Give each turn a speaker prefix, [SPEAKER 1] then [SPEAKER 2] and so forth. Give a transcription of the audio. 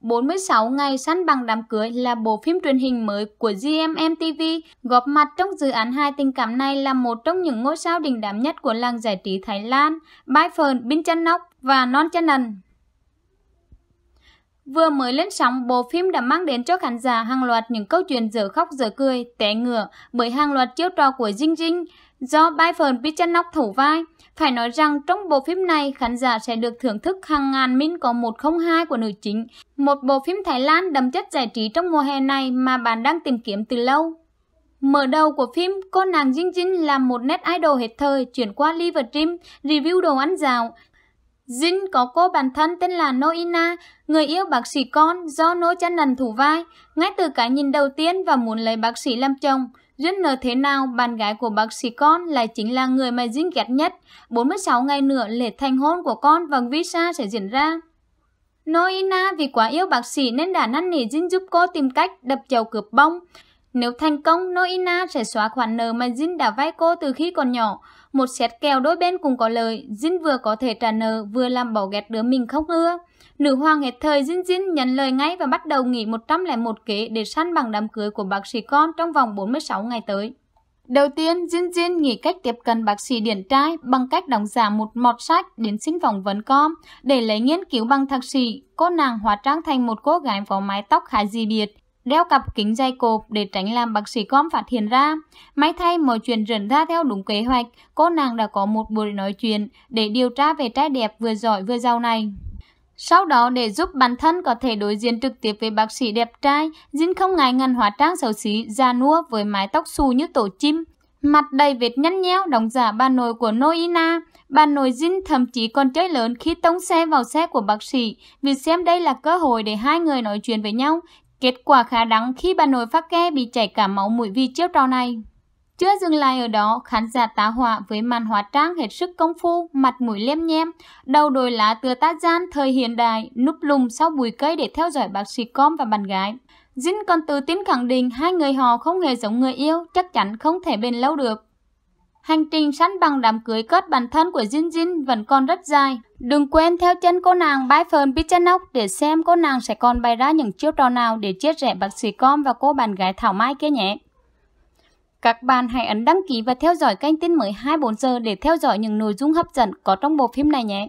[SPEAKER 1] 46 ngày săn bằng đám cưới là bộ phim truyền hình mới của GMM TV. Góp mặt trong dự án hai tình cảm này là một trong những ngôi sao đình đám nhất của làng giải trí Thái Lan, Bai Phờn, Bin Chan Nóc và Non Chan Nần. Vừa mới lên sóng, bộ phim đã mang đến cho khán giả hàng loạt những câu chuyện dở khóc dở cười, té ngửa bởi hàng loạt chiêu trò của Jing Jing do Byron Pichanok thủ vai. Phải nói rằng trong bộ phim này, khán giả sẽ được thưởng thức hàng ngàn minh có 102 của nữ chính, một bộ phim Thái Lan đậm chất giải trí trong mùa hè này mà bạn đang tìm kiếm từ lâu. Mở đầu của phim, cô nàng Jin Jin là một nét idol hệt thời chuyển qua livestream review đồ ăn dạo. Jin có cô bạn thân tên là Noina, người yêu bác sĩ con do Nô Chan Nần thủ vai. Ngay từ cái nhìn đầu tiên và muốn lấy bác sĩ làm chồng, rất ngờ thế nào, bạn gái của bác sĩ con lại chính là người mà Dinh ghét nhất. 46 ngày nữa lễ thành hôn của con và visa sẽ diễn ra. Noina vì quá yêu bác sĩ nên đã năn nỉ Jin giúp cô tìm cách đập chầu cướp bông. Nếu thành công, Noina sẽ xóa khoản nợ mà Jin đã vay cô từ khi còn nhỏ. Một xét kèo đôi bên cùng có lời, Jin vừa có thể trả nợ, vừa làm bỏ ghét đứa mình không ưa. Nữ hoàng hết thời Jin Jin nhận lời ngay và bắt đầu nghỉ 101 kế để săn bằng đám cưới của bác sĩ con trong vòng 46 ngày tới. Đầu tiên, Jin Jin nghĩ cách tiếp cận bác sĩ điển trai bằng cách đóng giả một mọt sách đến xin phỏng vấn com để lấy nghiên cứu bằng thạc sĩ. Cô nàng hóa trang thành một cô gái có mái tóc khá dị biệt, đeo cặp kính dày cộp để tránh làm bác sĩ com phát hiện ra. May thay mọi chuyện diễn ra theo đúng kế hoạch, cô nàng đã có một buổi nói chuyện để điều tra về trai đẹp vừa giỏi vừa giàu này. Sau đó để giúp bản thân có thể đối diện trực tiếp với bác sĩ đẹp trai, Jin không ngại ngần hóa trang xấu xí, da nua với mái tóc xù như tổ chim, mặt đầy vết nhăn nhéo, đóng giả bà nội của Noina. Bà nội Jin thậm chí còn chơi lớn khi tông xe vào xe của bác sĩ vì xem đây là cơ hội để hai người nói chuyện với nhau, Kết quả khá đắng khi bà nội phát ghe bị chảy cả máu mũi vì chiếc trò này. Chưa dừng lại ở đó, khán giả tá họa với màn hóa trang hết sức công phu, mặt mũi lem nhem, đầu đồi lá tựa tá gian thời hiện đại, núp lùm sau bụi cây để theo dõi bác sĩ con và bạn gái. Jin còn tự tin khẳng định hai người họ không hề giống người yêu, chắc chắn không thể bền lâu được. Hành trình săn bằng đám cưới cất bản thân của Jin Jin vẫn còn rất dài. Đừng quên theo chân cô nàng bái phờn Pichanok để xem cô nàng sẽ còn bày ra những chiêu trò nào để chia rẽ bác sĩ Com và cô bạn gái Thảo Mai kia nhé. Các bạn hãy ấn đăng ký và theo dõi kênh tin mới 24 giờ để theo dõi những nội dung hấp dẫn có trong bộ phim này nhé.